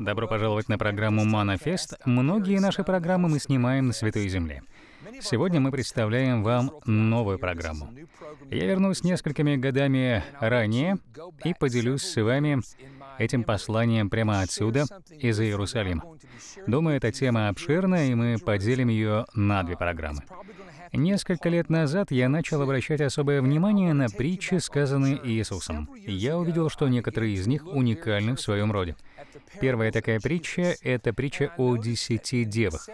Добро пожаловать на программу «Манафест». Многие наши программы мы снимаем на Святой Земле. Сегодня мы представляем вам новую программу. Я вернусь несколькими годами ранее и поделюсь с вами этим посланием прямо отсюда, из Иерусалима. Думаю, эта тема обширна, и мы поделим ее на две программы. Несколько лет назад я начал обращать особое внимание на притчи, сказанные Иисусом. Я увидел, что некоторые из них уникальны в своем роде. Первая такая притча — это притча о десяти девах.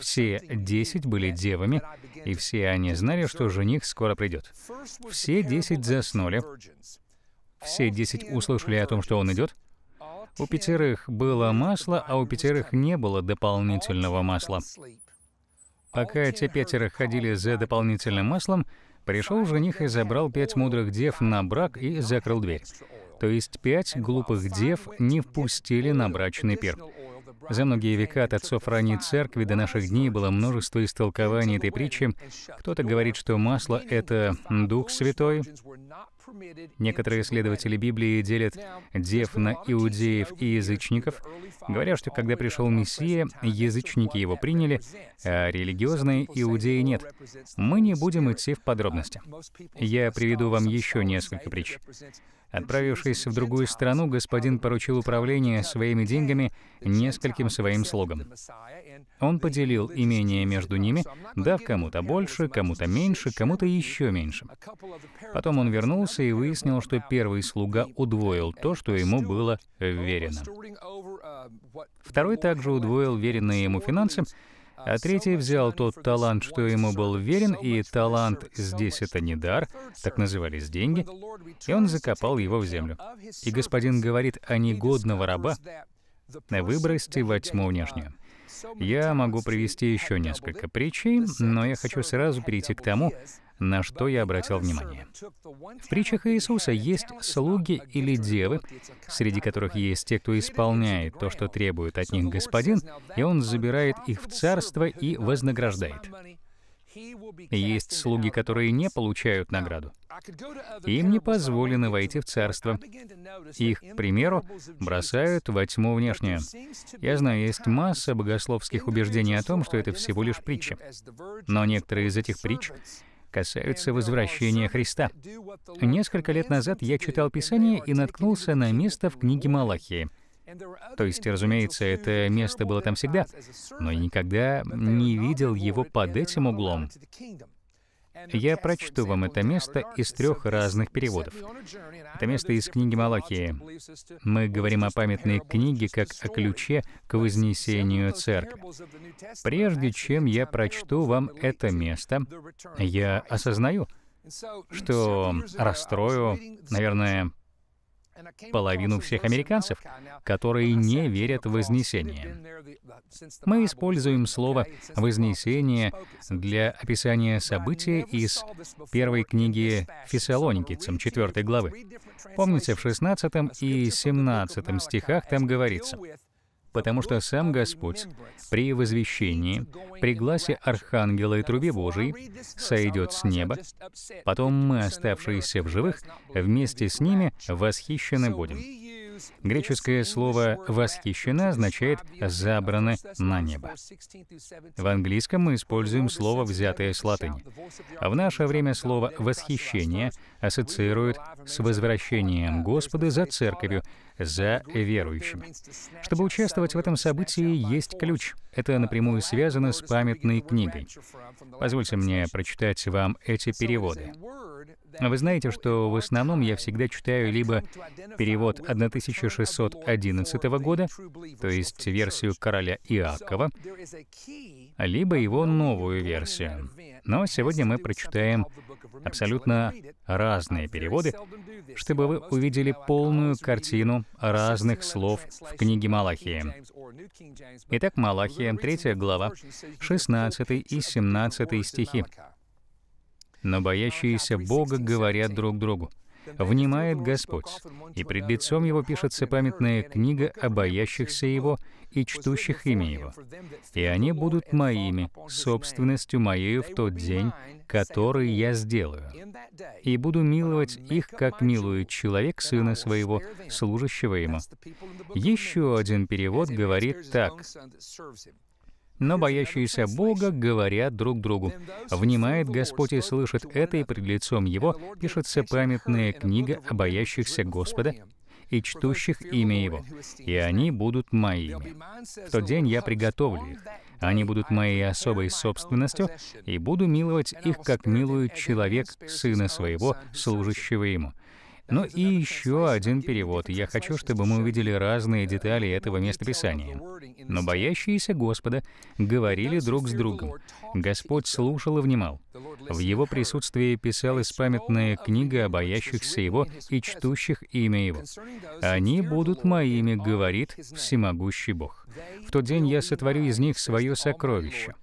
Все десять были девами, и все они знали, что жених скоро придет. Все десять заснули. Все десять услышали о том, что он идет. У пятерых было масло, а у пятерых не было дополнительного масла. Пока эти пятеро ходили за дополнительным маслом, пришел жених и забрал пять мудрых дев на брак и закрыл дверь. То есть пять глупых дев не впустили на брачный пир. За многие века от отцов ранней церкви до наших дней было множество истолкований этой притчи. Кто-то говорит, что масло — это Дух Святой, Некоторые исследователи Библии делят дев на иудеев и язычников, говоря, что когда пришел Мессия, язычники его приняли, а религиозные иудеи нет. Мы не будем идти в подробности. Я приведу вам еще несколько притч. Отправившись в другую страну, господин поручил управление своими деньгами нескольким своим слугам. Он поделил имение между ними, дав кому-то больше, кому-то меньше, кому-то еще меньше. Потом он вернулся вернулся и выяснил, что первый слуга удвоил то, что ему было верено. Второй также удвоил веренные ему финансы, а третий взял тот талант, что ему был верен, и талант «здесь это не дар», так назывались деньги, и он закопал его в землю. И господин говорит о негодного раба, выбросьте во тьму внешнюю. Я могу привести еще несколько причин, но я хочу сразу перейти к тому, на что я обратил внимание. В притчах Иисуса есть слуги или девы, среди которых есть те, кто исполняет то, что требует от них Господин, и Он забирает их в царство и вознаграждает. Есть слуги, которые не получают награду. Им не позволено войти в царство. Их, к примеру, бросают во тьму внешнюю. Я знаю, есть масса богословских убеждений о том, что это всего лишь притча. Но некоторые из этих притч касаются возвращения Христа. Несколько лет назад я читал Писание и наткнулся на место в книге Малахии. То есть, разумеется, это место было там всегда, но я никогда не видел его под этим углом. Я прочту вам это место из трех разных переводов. Это место из книги Малахии. Мы говорим о памятной книге как о ключе к вознесению церкви. Прежде чем я прочту вам это место, я осознаю, что расстрою, наверное, половину всех американцев, которые не верят в Вознесение. Мы используем слово «вознесение» для описания события из первой книги Фессалоникицам, 4 главы. Помните, в 16 и 17 стихах там говорится, потому что сам Господь при возвещении, при гласе Архангела и трубе Божией сойдет с неба, потом мы, оставшиеся в живых, вместе с ними восхищены будем. Греческое слово «восхищена» означает забрано на небо». В английском мы используем слово, взятое с латыни. А в наше время слово «восхищение» ассоциирует с возвращением Господа за церковью, за верующими. Чтобы участвовать в этом событии, есть ключ. Это напрямую связано с памятной книгой. Позвольте мне прочитать вам эти переводы. Вы знаете, что в основном я всегда читаю либо перевод 1611 года, то есть версию короля Иакова, либо его новую версию. Но сегодня мы прочитаем абсолютно разные переводы, чтобы вы увидели полную картину разных слов в книге Малахии. Итак, Малахия, 3 глава, 16 и 17 стихи но боящиеся Бога говорят друг другу. «Внимает Господь», и пред лицом его пишется памятная книга о боящихся его и чтущих имя его. «И они будут моими, собственностью моею в тот день, который я сделаю, и буду миловать их, как милует человек сына своего, служащего ему». Еще один перевод говорит так но боящиеся Бога говорят друг другу. Внимает Господь и слышит это, и пред лицом Его пишется памятная книга о боящихся Господа и чтущих имя Его, и они будут моими. В тот день я приготовлю их. Они будут моей особой собственностью, и буду миловать их, как милует человек, сына своего, служащего ему. Ну и еще один перевод. Я хочу, чтобы мы увидели разные детали этого местописания. Но боящиеся Господа говорили друг с другом. Господь слушал и внимал. В его присутствии писалась памятная книга о боящихся его и чтущих имя его. «Они будут моими», — говорит всемогущий Бог. «В тот день я сотворю из них свое сокровище»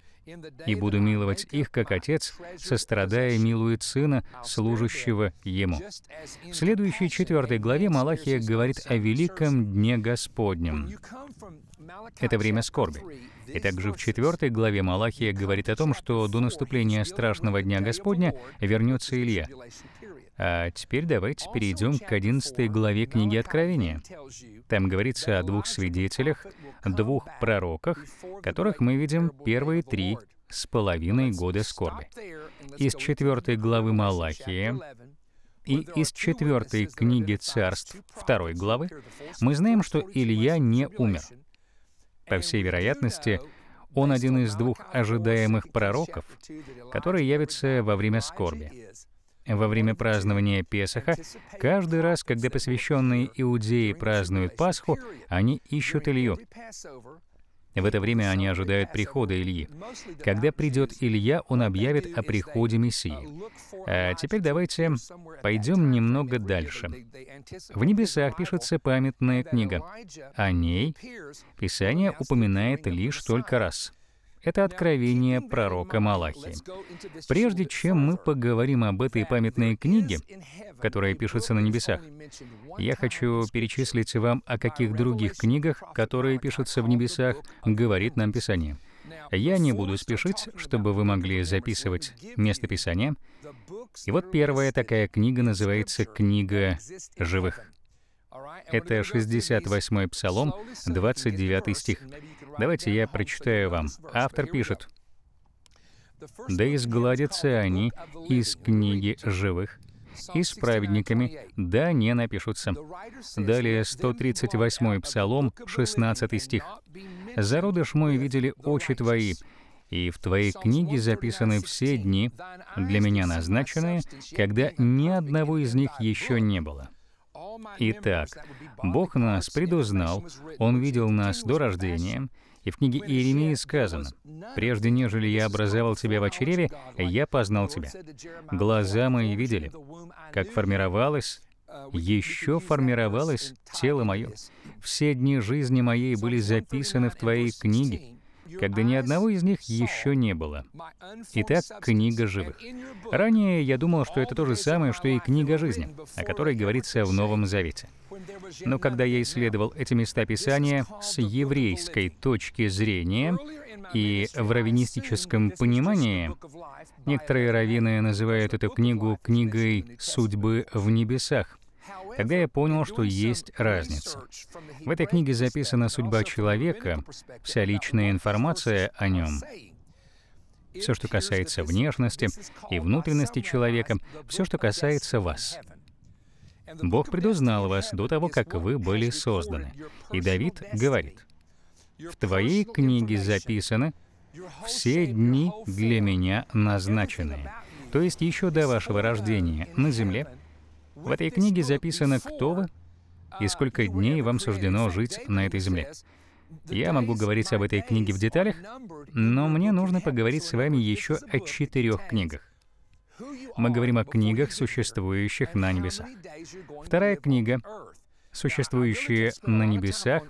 и буду миловать их, как отец, сострадая милует сына, служащего ему». В следующей четвертой главе Малахия говорит о великом дне Господнем. Это время скорби. И также в четвертой главе Малахия говорит о том, что до наступления страшного дня Господня вернется Илья. А теперь давайте перейдем к 11 главе книги Откровения. Там говорится о двух свидетелях, двух пророках, которых мы видим первые три с половиной года скорби. Из 4 главы Малахии и из 4 книги Царств 2 главы мы знаем, что Илья не умер. По всей вероятности, он один из двух ожидаемых пророков, который явится во время скорби. Во время празднования Песаха, каждый раз, когда посвященные иудеи празднуют Пасху, они ищут Илью. В это время они ожидают прихода Ильи. Когда придет Илья, он объявит о приходе Мессии. А теперь давайте пойдем немного дальше. В небесах пишется памятная книга. О ней Писание упоминает лишь только раз — это откровение пророка Малахи. Прежде чем мы поговорим об этой памятной книге, которая пишется на небесах, я хочу перечислить вам, о каких других книгах, которые пишутся в небесах, говорит нам Писание. Я не буду спешить, чтобы вы могли записывать место Писания. И вот первая такая книга называется «Книга живых». Это 68-й Псалом, 29 стих. Давайте я прочитаю вам. Автор пишет, «Да изгладятся они из книги живых, и с праведниками, да не напишутся. Далее 138 Псалом, 16 стих. «Зародыш мой видели очи твои, и в твоей книге записаны все дни, для меня назначенные, когда ни одного из них еще не было». Итак, Бог нас предузнал, Он видел нас до рождения, и в книге Иеремии сказано, «Прежде нежели я образовал тебя в чреве, я познал тебя. Глаза мои видели, как формировалось еще формировалось тело мое. Все дни жизни моей были записаны в твоей книге, когда ни одного из них еще не было. Итак, книга живых. Ранее я думал, что это то же самое, что и книга жизни, о которой говорится в Новом Завете. Но когда я исследовал эти места Писания с еврейской точки зрения и в раввинистическом понимании, некоторые раввины называют эту книгу книгой «Судьбы в небесах», Тогда я понял, что есть разница. В этой книге записана судьба человека, вся личная информация о нем. Все, что касается внешности и внутренности человека, все, что касается вас. Бог предузнал вас до того, как вы были созданы. И Давид говорит, «В твоей книге записаны все дни для меня назначенные, То есть еще до вашего рождения на земле в этой книге записано, кто вы и сколько дней вам суждено жить на этой земле. Я могу говорить об этой книге в деталях, но мне нужно поговорить с вами еще о четырех книгах. Мы говорим о книгах, существующих на небесах. Вторая книга существующая на небесах.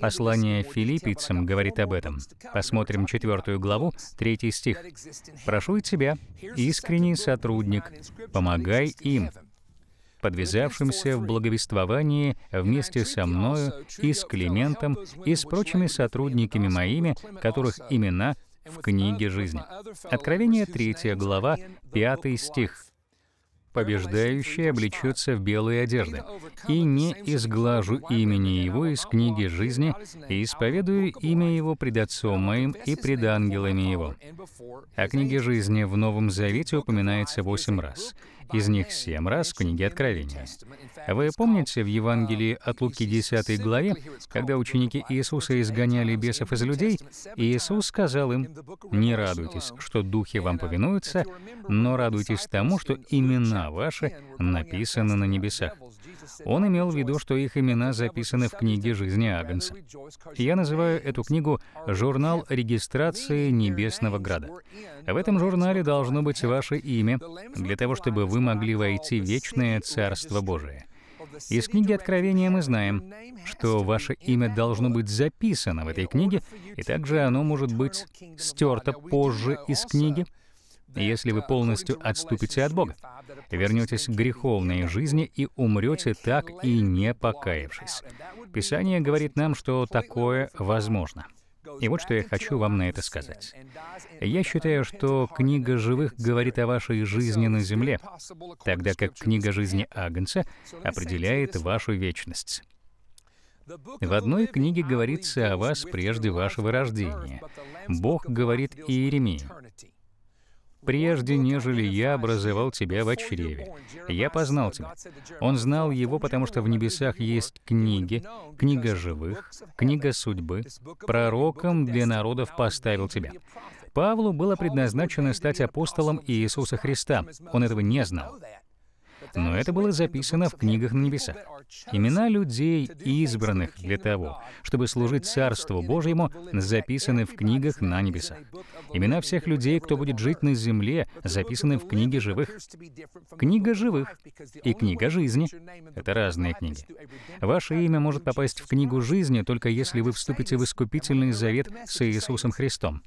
Послание филиппийцам говорит об этом. Посмотрим четвертую главу, третий стих. «Прошу тебя, искренний сотрудник, помогай им, подвязавшимся в благовествовании вместе со мною и с Климентом и с прочими сотрудниками моими, которых имена в книге жизни. Откровение 3 глава, 5 стих побеждающий облечется в белые одежды, и не изглажу имени его из книги жизни, и исповедую имя его пред отцом моим и пред ангелами его». О книге жизни в Новом Завете упоминается восемь раз из них семь раз в книге Откровения. Вы помните в Евангелии от Луки 10 главе, когда ученики Иисуса изгоняли бесов из людей, Иисус сказал им, «Не радуйтесь, что духи вам повинуются, но радуйтесь тому, что имена ваши написаны на небесах». Он имел в виду, что их имена записаны в книге жизни Агнца. Я называю эту книгу а, «Журнал регистрации Небесного Града». В этом журнале должно быть ваше имя, для того, чтобы вы могли войти в вечное Царство Божие. Из книги Откровения мы знаем, что ваше имя должно быть записано в этой книге, и также оно может быть стерто позже из книги, если вы полностью отступите от Бога, вернетесь к греховной жизни и умрете так и не покаявшись. Писание говорит нам, что такое возможно. И вот что я хочу вам на это сказать. Я считаю, что книга живых говорит о вашей жизни на земле, тогда как книга жизни Агнца определяет вашу вечность. В одной книге говорится о вас прежде вашего рождения. Бог говорит Иеремии, прежде нежели я образовал тебя в чреве. Я познал тебя. Он знал его, потому что в небесах есть книги, книга живых, книга судьбы. Пророком для народов поставил тебя. Павлу было предназначено стать апостолом Иисуса Христа. Он этого не знал но это было записано в книгах на небесах. Имена людей, избранных для того, чтобы служить Царству Божьему, записаны в книгах на небесах. Имена всех людей, кто будет жить на земле, записаны в книге живых. Книга живых и книга жизни — это разные книги. Ваше имя может попасть в книгу жизни, только если вы вступите в искупительный завет с Иисусом Христом.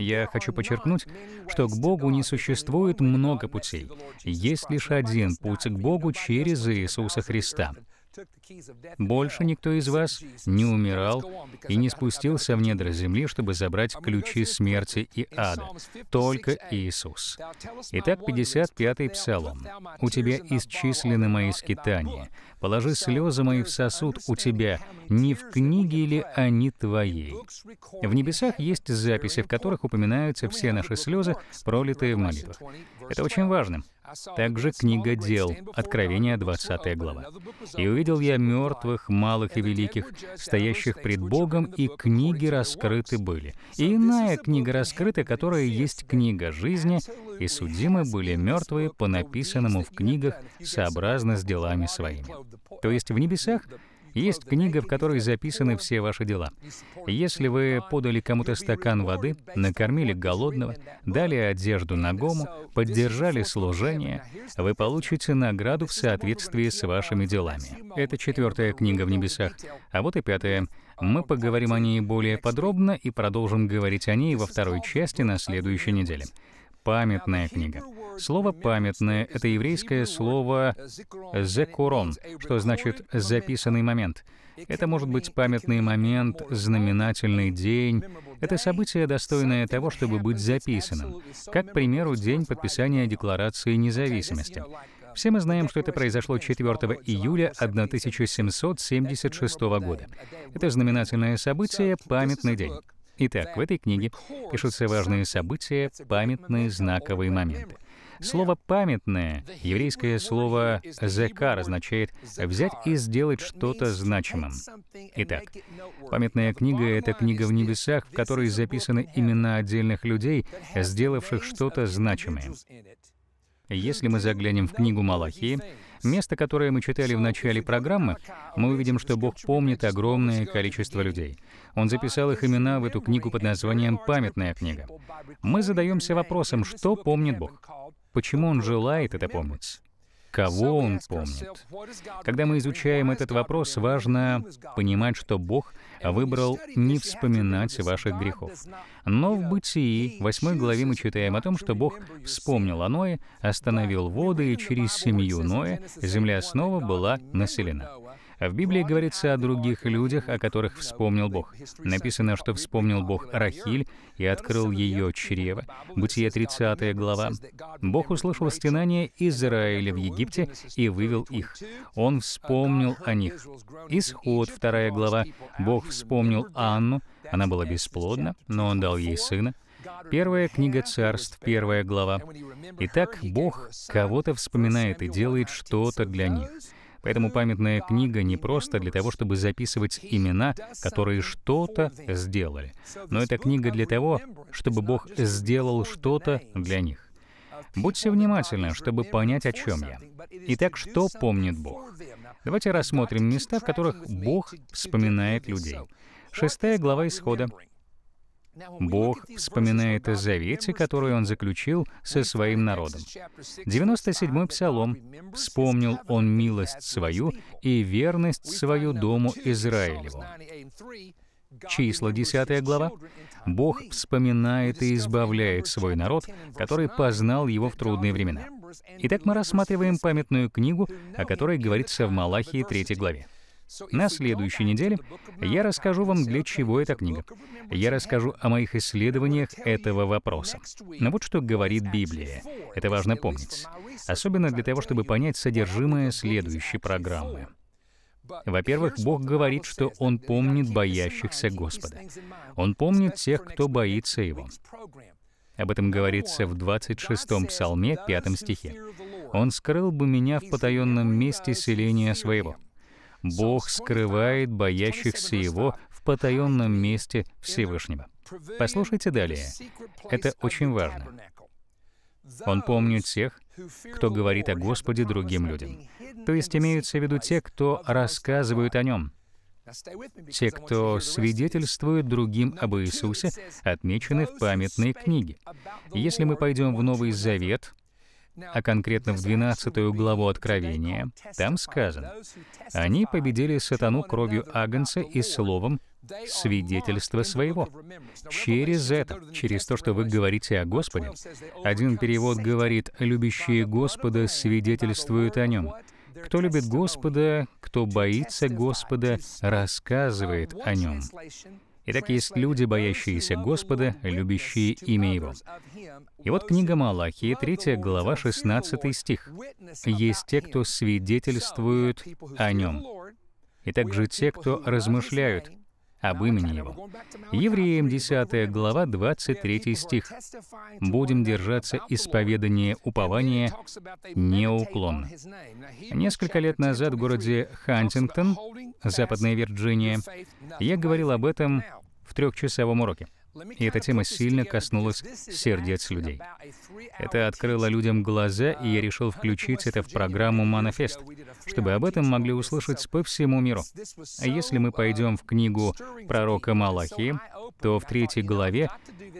Я хочу подчеркнуть, что к Богу не существует много путей. Есть лишь один путь к Богу через Иисуса Христа. Больше никто из вас не умирал и не спустился в недра земли, чтобы забрать ключи смерти и ада. Только Иисус. Итак, 55-й Псалом. «У тебя исчислены мои скитания. Положи слезы мои в сосуд у тебя. Не в книге ли они твоей?» В небесах есть записи, в которых упоминаются все наши слезы, пролитые в молитвах. Это очень важно. Также книга дел, Откровение 20 глава. «И увидел я мертвых, малых и великих, стоящих пред Богом, и книги раскрыты были. И иная книга раскрыта, которая есть книга жизни, и судимы были мертвые по написанному в книгах сообразно с делами своими». То есть в небесах есть книга, в которой записаны все ваши дела. Если вы подали кому-то стакан воды, накормили голодного, дали одежду ногому, поддержали служение, вы получите награду в соответствии с вашими делами. Это четвертая книга в небесах. А вот и пятая. Мы поговорим о ней более подробно и продолжим говорить о ней во второй части на следующей неделе. Памятная книга. Слово «памятное» — это еврейское слово «зекурон», что значит «записанный момент». Это может быть памятный момент, знаменательный день. Это событие, достойное того, чтобы быть записанным. Как, к примеру, день подписания Декларации независимости. Все мы знаем, что это произошло 4 июля 1776 года. Это знаменательное событие, памятный день. Итак, в этой книге пишутся важные события, памятные знаковые моменты. Слово «памятное», еврейское слово «зекар» означает «взять и сделать что-то значимым». Итак, памятная книга — это книга в небесах, в которой записаны имена отдельных людей, сделавших что-то значимое. Если мы заглянем в книгу Малахии, место, которое мы читали в начале программы, мы увидим, что Бог помнит огромное количество людей. Он записал их имена в эту книгу под названием «Памятная книга». Мы задаемся вопросом, что помнит Бог? почему он желает это помнить, кого он помнит. Когда мы изучаем этот вопрос, важно понимать, что Бог выбрал не вспоминать ваших грехов. Но в Бытии, 8 главе мы читаем о том, что Бог вспомнил о Ное, остановил воды, и через семью Ноя земля снова была населена. В Библии говорится о других людях, о которых вспомнил Бог. Написано, что вспомнил Бог Рахиль и открыл ее чрево. Бытие 30 глава. Бог услышал стенания Израиля в Египте и вывел их. Он вспомнил о них. Исход 2 глава. Бог вспомнил Анну. Она была бесплодна, но он дал ей сына. Первая книга царств, первая глава. Итак, Бог кого-то вспоминает и делает что-то для них. Поэтому памятная книга не просто для того, чтобы записывать имена, которые что-то сделали, но это книга для того, чтобы Бог сделал что-то для них. Будьте внимательны, чтобы понять, о чем я. Итак, что помнит Бог? Давайте рассмотрим места, в которых Бог вспоминает людей. Шестая глава Исхода, Бог вспоминает о завете, который он заключил со своим народом. 97-й псалом «Вспомнил он милость свою и верность свою дому Израилеву». Числа 10 глава. Бог вспоминает и избавляет свой народ, который познал его в трудные времена. Итак, мы рассматриваем памятную книгу, о которой говорится в Малахии 3 главе. На следующей неделе я расскажу вам, для чего эта книга. Я расскажу о моих исследованиях этого вопроса. Но вот что говорит Библия. Это важно помнить. Особенно для того, чтобы понять содержимое следующей программы. Во-первых, Бог говорит, что Он помнит боящихся Господа. Он помнит тех, кто боится Его. Об этом говорится в 26-м псалме, 5 стихе. «Он скрыл бы меня в потаенном месте селения своего». Бог скрывает боящихся Его в потаенном месте Всевышнего. Послушайте далее. Это очень важно. Он помнит тех, кто говорит о Господе другим людям. То есть имеются в виду те, кто рассказывают о Нем. Те, кто свидетельствует другим об Иисусе, отмечены в памятной книге. Если мы пойдем в Новый Завет, а конкретно в 12 главу Откровения. Там сказано, «Они победили сатану кровью Агнца и словом свидетельства своего». Через это, через то, что вы говорите о Господе, один перевод говорит «любящие Господа свидетельствуют о Нем». Кто любит Господа, кто боится Господа, рассказывает о Нем. Итак, есть люди, боящиеся Господа, любящие имя Его. И вот книга Малахии, 3 глава, 16 стих. «Есть те, кто свидетельствуют о Нем, и также те, кто размышляют об имени Его. Евреям 10 глава 23 стих. «Будем держаться исповедания упования неуклонно». Несколько лет назад в городе Хантингтон, Западная Вирджиния, я говорил об этом в трехчасовом уроке. И эта тема сильно коснулась сердец людей. Это открыло людям глаза, и я решил включить это в программу манифест, чтобы об этом могли услышать по всему миру. А если мы пойдем в книгу пророка Малахии, то в третьей главе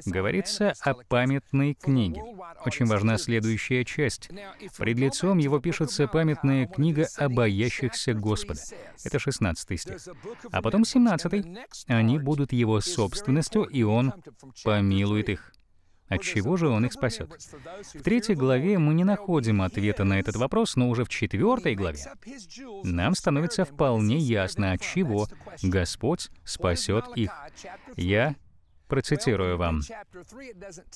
говорится о памятной книге. Очень важна следующая часть. Пред лицом его пишется памятная книга о боящихся Господа. Это 16 стих. А потом 17. -й. Они будут его собственностью, и он помилует их. От а чего же Он их спасет? В третьей главе мы не находим ответа на этот вопрос, но уже в четвертой главе нам становится вполне ясно, от чего Господь спасет их. Я процитирую вам.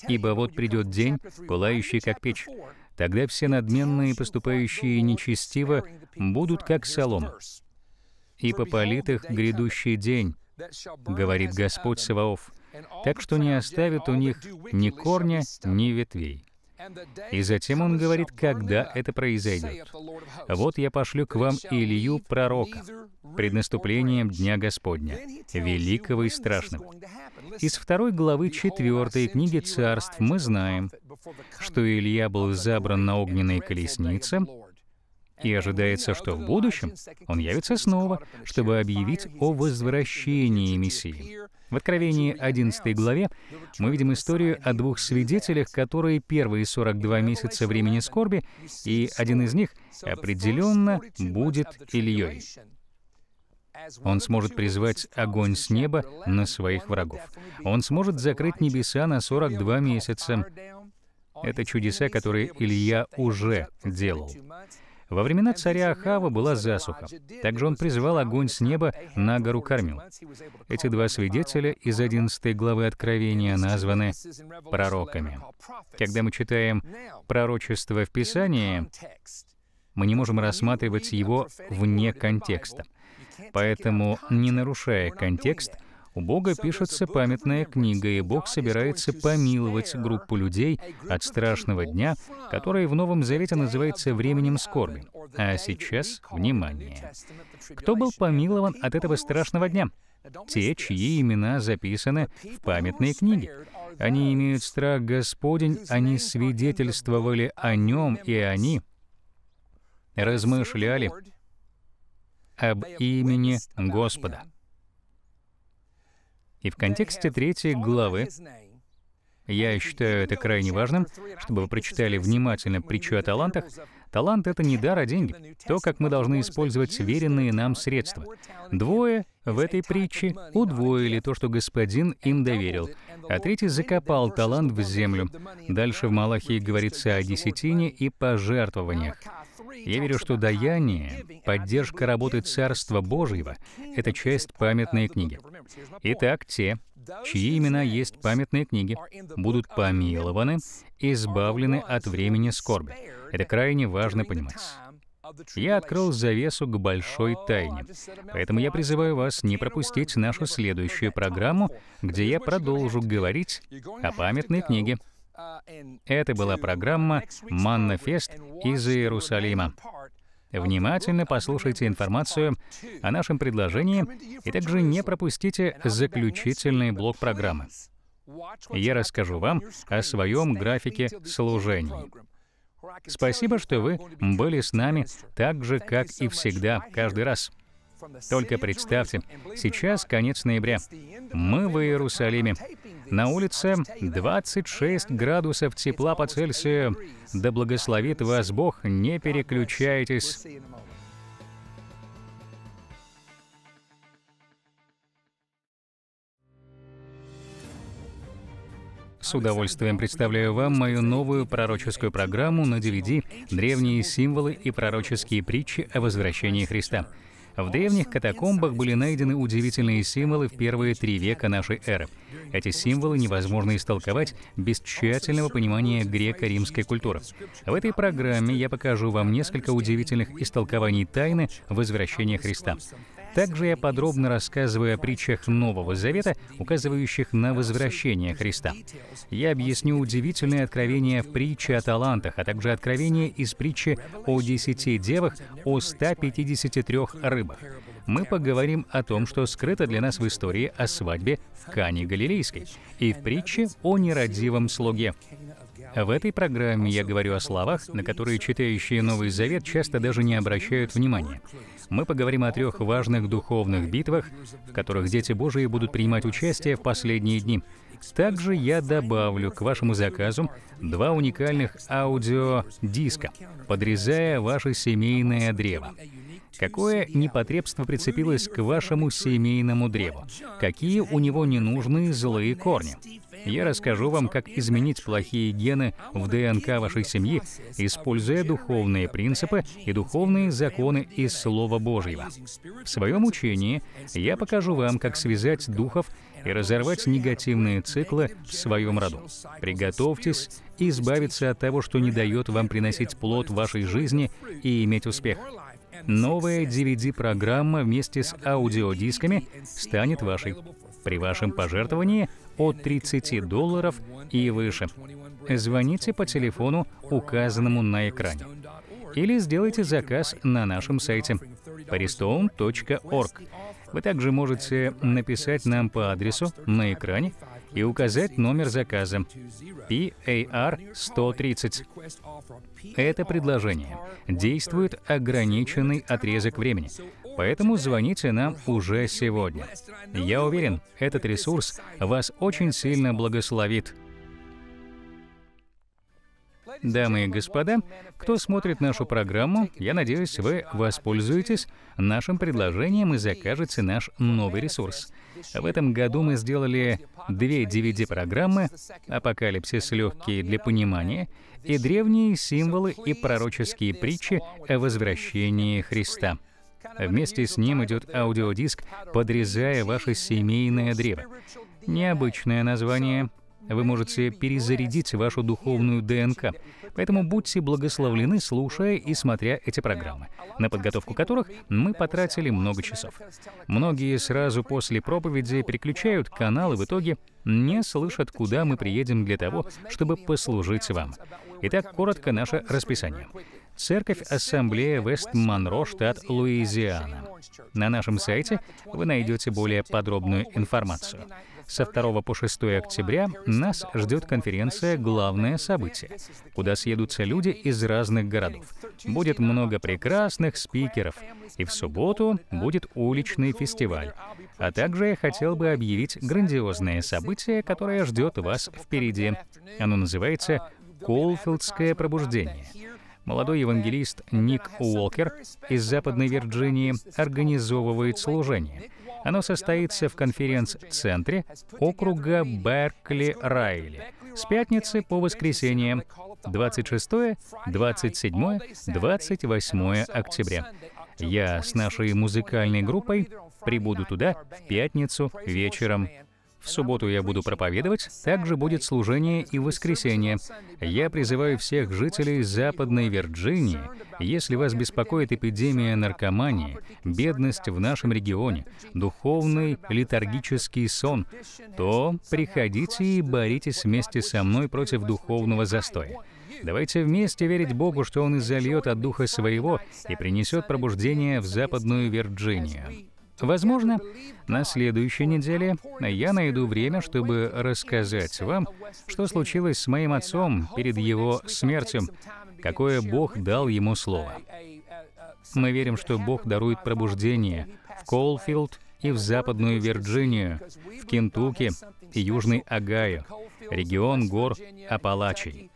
«Ибо вот придет день, пылающий как печь, тогда все надменные, поступающие нечестиво, будут как солома, и попалит их грядущий день, говорит Господь Саваоф так что не оставит у них ни корня, ни ветвей. И затем он говорит, когда это произойдет. «Вот я пошлю к вам Илью, пророка, пред наступлением Дня Господня, великого и страшного». Из второй главы четвертой книги «Царств» мы знаем, что Илья был забран на огненные колесницы, и ожидается, что в будущем он явится снова, чтобы объявить о возвращении Мессии. В Откровении 11 главе мы видим историю о двух свидетелях, которые первые 42 месяца времени скорби, и один из них определенно будет Ильей. Он сможет призвать огонь с неба на своих врагов. Он сможет закрыть небеса на 42 месяца. Это чудеса, которые Илья уже делал. Во времена царя Ахава была засуха. Также он призвал огонь с неба на гору Кармил. Эти два свидетеля из 11 главы Откровения названы пророками. Когда мы читаем пророчество в Писании, мы не можем рассматривать его вне контекста. Поэтому, не нарушая контекст, у Бога пишется памятная книга, и Бог собирается помиловать группу людей от страшного дня, который в Новом Завете называется временем скорби. А сейчас, внимание, кто был помилован от этого страшного дня? Те, чьи имена записаны в памятной книге. Они имеют страх Господень, они свидетельствовали о Нем, и они размышляли об имени Господа. И в контексте третьей главы я считаю это крайне важным, чтобы вы прочитали внимательно притчу о талантах. Талант — это не дар, а деньги. То, как мы должны использовать веренные нам средства. Двое в этой притче удвоили то, что господин им доверил, а третий закопал талант в землю. Дальше в Малахии говорится о десятине и пожертвованиях. Я верю, что даяние, поддержка работы Царства Божьего — это часть памятной книги. Итак, те, чьи имена есть памятные книги, будут помилованы и избавлены от времени скорби. Это крайне важно понимать я открыл завесу к большой тайне. Поэтому я призываю вас не пропустить нашу следующую программу, где я продолжу говорить о памятной книге. Uh, Это была программа «Маннафест» из Иерусалима. Внимательно послушайте информацию о нашем предложении и также не пропустите заключительный блок программы. Я расскажу вам о своем графике служений. Спасибо, что вы были с нами так же, как и всегда, каждый раз. Только представьте, сейчас конец ноября. Мы в Иерусалиме. На улице 26 градусов тепла по Цельсию. Да благословит вас Бог, не переключайтесь. С удовольствием представляю вам мою новую пророческую программу на DVD «Древние символы и пророческие притчи о возвращении Христа». В древних катакомбах были найдены удивительные символы в первые три века нашей эры. Эти символы невозможно истолковать без тщательного понимания греко-римской культуры. В этой программе я покажу вам несколько удивительных истолкований тайны возвращения Христа. Также я подробно рассказываю о притчах Нового Завета, указывающих на возвращение Христа. Я объясню удивительное откровение в притче о талантах, а также откровение из притчи о десяти девах, о 153 рыбах. Мы поговорим о том, что скрыто для нас в истории о свадьбе в Кане Галилейской и в притче о нерадивом слуге. В этой программе я говорю о словах, на которые читающие Новый Завет часто даже не обращают внимания. Мы поговорим о трех важных духовных битвах, в которых дети Божии будут принимать участие в последние дни. Также я добавлю к вашему заказу два уникальных аудиодиска, подрезая ваше семейное древо. Какое непотребство прицепилось к вашему семейному древу? Какие у него ненужные злые корни? Я расскажу вам, как изменить плохие гены в ДНК вашей семьи, используя духовные принципы и духовные законы из Слова Божьего. В своем учении я покажу вам, как связать духов и разорвать негативные циклы в своем роду. Приготовьтесь избавиться от того, что не дает вам приносить плод вашей жизни и иметь успех. Новая DVD-программа вместе с аудиодисками станет вашей. При вашем пожертвовании – от 30 долларов и выше. Звоните по телефону, указанному на экране. Или сделайте заказ на нашем сайте paristone.org. Вы также можете написать нам по адресу на экране и указать номер заказа PAR 130. Это предложение действует ограниченный отрезок времени, Поэтому звоните нам уже сегодня. Я уверен, этот ресурс вас очень сильно благословит. Дамы и господа, кто смотрит нашу программу, я надеюсь, вы воспользуетесь нашим предложением и закажете наш новый ресурс. В этом году мы сделали две DVD-программы «Апокалипсис легкие для понимания» и «Древние символы и пророческие притчи о возвращении Христа». Вместе с ним идет аудиодиск «Подрезая ваше семейное древо». Необычное название. Вы можете перезарядить вашу духовную ДНК. Поэтому будьте благословлены, слушая и смотря эти программы, на подготовку которых мы потратили много часов. Многие сразу после проповеди переключают канал и в итоге не слышат, куда мы приедем для того, чтобы послужить вам. Итак, коротко наше расписание. Церковь Ассамблея Вест-Монро, штат Луизиана. На нашем сайте вы найдете более подробную информацию. Со 2 по 6 октября нас ждет конференция «Главное событие», куда съедутся люди из разных городов. Будет много прекрасных спикеров, и в субботу будет уличный фестиваль. А также я хотел бы объявить грандиозное событие, которое ждет вас впереди. Оно называется «Колфилдское пробуждение» молодой евангелист Ник Уолкер из Западной Вирджинии организовывает служение. Оно состоится в конференц-центре округа Беркли-Райли с пятницы по воскресенье 26, 27, 28 октября. Я с нашей музыкальной группой прибуду туда в пятницу вечером в субботу я буду проповедовать, также будет служение и воскресенье. Я призываю всех жителей Западной Вирджинии, если вас беспокоит эпидемия наркомании, бедность в нашем регионе, духовный литургический сон, то приходите и боритесь вместе со мной против духовного застоя. Давайте вместе верить Богу, что Он изольет от Духа Своего и принесет пробуждение в Западную Вирджинию. Возможно, на следующей неделе я найду время, чтобы рассказать вам, что случилось с моим отцом перед его смертью, какое Бог дал ему слово. Мы верим, что Бог дарует пробуждение в Колфилд и в Западную Вирджинию, в Кентукки и Южный Огайо, регион гор Апалачей.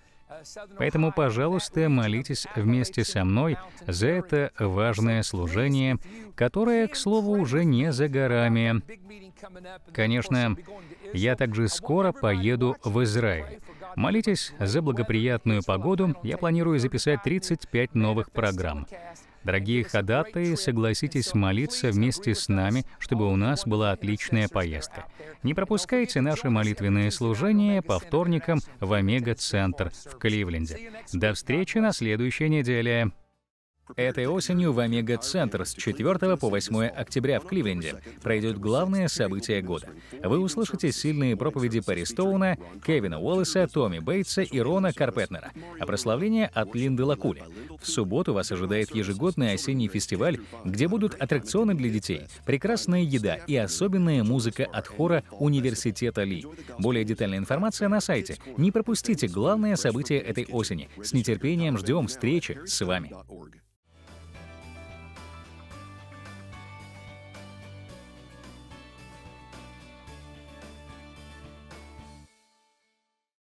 Поэтому, пожалуйста, молитесь вместе со мной за это важное служение, которое, к слову, уже не за горами. Конечно, я также скоро поеду в Израиль. Молитесь за благоприятную погоду. Я планирую записать 35 новых программ. Дорогие ходатые, согласитесь молиться вместе с нами, чтобы у нас была отличная поездка. Не пропускайте наши молитвенные служения по вторникам в Омега-центр в Кливленде. До встречи на следующей неделе. Этой осенью в Омега-центр с 4 по 8 октября в Кливленде пройдет главное событие года. Вы услышите сильные проповеди Перри Стоуна, Кевина Уоллеса, Томми Бейтса и Рона Карпетнера, а прославление от Линды Лакули. В субботу вас ожидает ежегодный осенний фестиваль, где будут аттракционы для детей, прекрасная еда и особенная музыка от хора Университета Ли. Более детальная информация на сайте. Не пропустите главное событие этой осени. С нетерпением ждем встречи с вами.